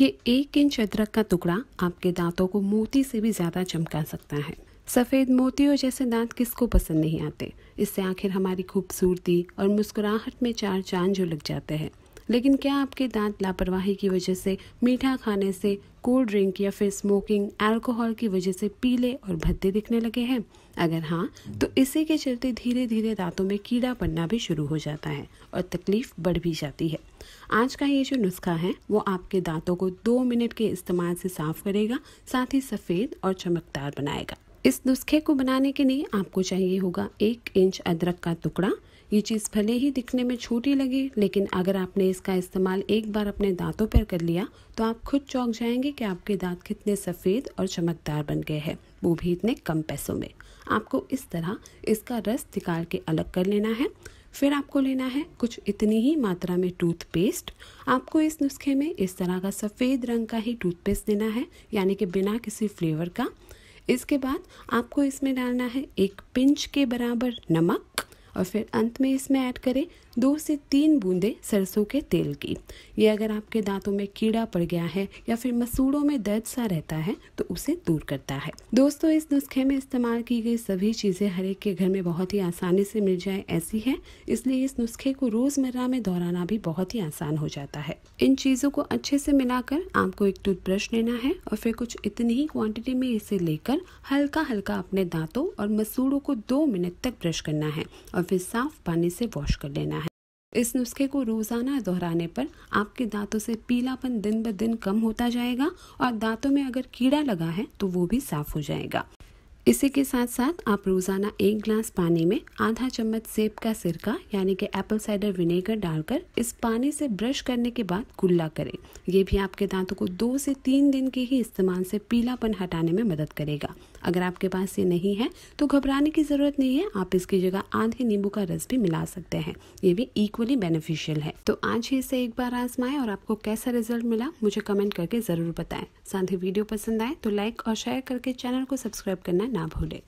ये एक इंच अदरक का टुकड़ा आपके दांतों को मोती से भी ज़्यादा चमका सकता है सफ़ेद मोतियों जैसे दांत किसको पसंद नहीं आते इससे आखिर हमारी खूबसूरती और मुस्कुराहट में चार चांद जो लग जाते हैं लेकिन क्या आपके दांत लापरवाही की वजह से मीठा खाने से कोल्ड ड्रिंक या फिर स्मोकिंग अल्कोहल की वजह से पीले और भद्दे दिखने लगे हैं अगर हाँ तो इसी के चलते धीरे धीरे दांतों में कीड़ा पड़ना भी शुरू हो जाता है और तकलीफ बढ़ भी जाती है आज का ये जो नुस्खा है वो आपके दांतों को दो मिनट के इस्तेमाल से साफ करेगा साथ ही सफ़ेद और चमकदार बनाएगा इस नुस्खे को बनाने के लिए आपको चाहिए होगा एक इंच अदरक का टुकड़ा ये चीज़ भले ही दिखने में छोटी लगे लेकिन अगर आपने इसका इस्तेमाल एक बार अपने दांतों पर कर लिया तो आप खुद चौंक जाएंगे कि आपके दांत कितने सफ़ेद और चमकदार बन गए हैं वो भी इतने कम पैसों में आपको इस तरह इसका रस निकाल के अलग कर लेना है फिर आपको लेना है कुछ इतनी ही मात्रा में टूथपेस्ट आपको इस नुस्खे में इस तरह का सफ़ेद रंग का ही टूथपेस्ट देना है यानी कि बिना किसी फ्लेवर का इसके बाद आपको इसमें डालना है एक पिंच के बराबर नमक और फिर अंत में इसमें ऐड करें दो से तीन बूंदें सरसों के तेल की ये अगर आपके दांतों में कीड़ा पड़ गया है या फिर मसूड़ों में दर्द सा रहता है तो उसे दूर करता है दोस्तों इस नुस्खे में इस्तेमाल की गई सभी चीज़ें हर एक के घर में बहुत ही आसानी से मिल जाए ऐसी है इसलिए इस नुस्खे को रोज़मर्रा में दोहराना भी बहुत ही आसान हो जाता है इन चीज़ों को अच्छे से मिलाकर आपको एक टूथब्रश लेना है और फिर कुछ इतनी ही क्वान्टिटी में इसे लेकर हल्का हल्का अपने दाँतों और मसूड़ों को दो मिनट तक ब्रश करना है और फिर साफ पानी से वॉश कर लेना है इस नुस्खे को रोज़ाना दोहराने पर आपके दांतों से पीलापन दिन ब दिन कम होता जाएगा और दांतों में अगर कीड़ा लगा है तो वो भी साफ हो जाएगा इसी के साथ साथ आप रोज़ाना एक ग्लास पानी में आधा चम्मच सेब का सिरका यानी कि एप्पल साइडर विनेगर डालकर इस पानी से ब्रश करने के बाद कुल्ला करें ये भी आपके दांतों को दो से तीन दिन के ही इस्तेमाल से पीलापन हटाने में मदद करेगा अगर आपके पास ये नहीं है तो घबराने की ज़रूरत नहीं है आप इसकी जगह आधे नींबू का रस भी मिला सकते हैं ये भी इक्वली बेनिफिशियल है तो आज ही इसे एक बार आजमाएं और आपको कैसा रिजल्ट मिला मुझे कमेंट करके ज़रूर बताएं साथ ही वीडियो पसंद आए तो लाइक और शेयर करके चैनल को सब्सक्राइब करना ना भूले